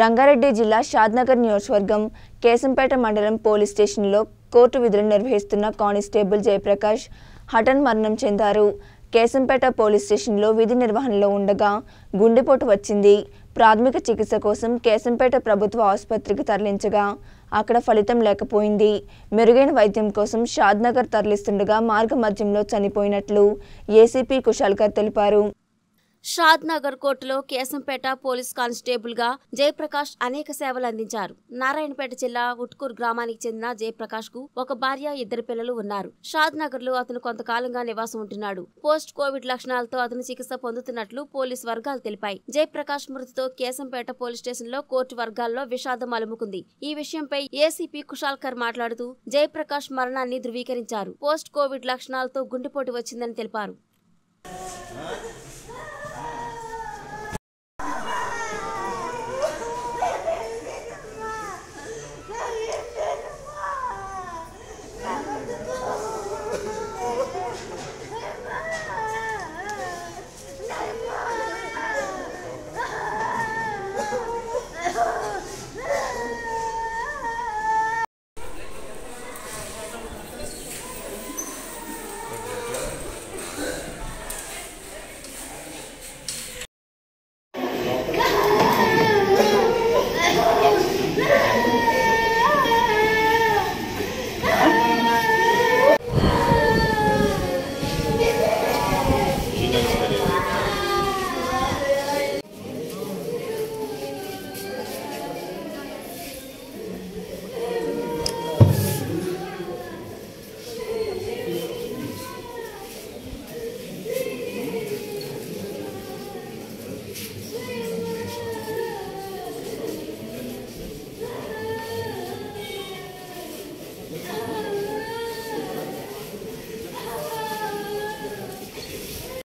రంగారెడ్డి జిల్లా షాద్నగర్ నియోజకవర్గం కేశంపేట మండలం పోలీస్ స్టేషన్లో కోర్టు విధులు నిర్వహిస్తున్న కానిస్టేబుల్ జయప్రకాష్ హఠన్ మరణం చెందారు కేశంపేట పోలీస్ స్టేషన్లో విధి నిర్వహణలో ఉండగా గుండెపోటు వచ్చింది ప్రాథమిక చికిత్స కోసం కేశంపేట ప్రభుత్వ ఆసుపత్రికి తరలించగా అక్కడ ఫలితం లేకపోయింది మెరుగైన వైద్యం కోసం షాద్నగర్ తరలిస్తుండగా మార్గ చనిపోయినట్లు ఏసీపీ కుశాల్కర్ తెలిపారు షాద్ నగర్ కోర్టులో కేశంపేట పోలీస్ కానిస్టేబుల్గా జయప్రకాష్ అనేక సేవలు అందించారు నారాయణపేట జిల్లా ఉట్కూర్ గ్రామానికి చెందిన జయప్రకాష్ కు ఒక భార్య ఇద్దరు పిల్లలు ఉన్నారు నగర్ లో అతను కొంతకాలంగా నివాసం ఉంటున్నాడు పోస్ట్ కోవిడ్ లక్షణాలతో అతను చికిత్స పొందుతున్నట్లు పోలీస్ వర్గాలు తెలిపాయి జయప్రకాష్ మృతితో కేశంపేట పోలీస్ స్టేషన్ లో కోర్టు వర్గాల్లో విషాదం అలుముకుంది ఈ విషయంపై ఏసీపీ కుషాల్కర్ మాట్లాడుతూ జయప్రకాష్ మరణాన్ని ధృవీకరించారు పోస్ట్ కోవిడ్ లక్షణాలతో గుండెపోటు వచ్చిందని తెలిపారు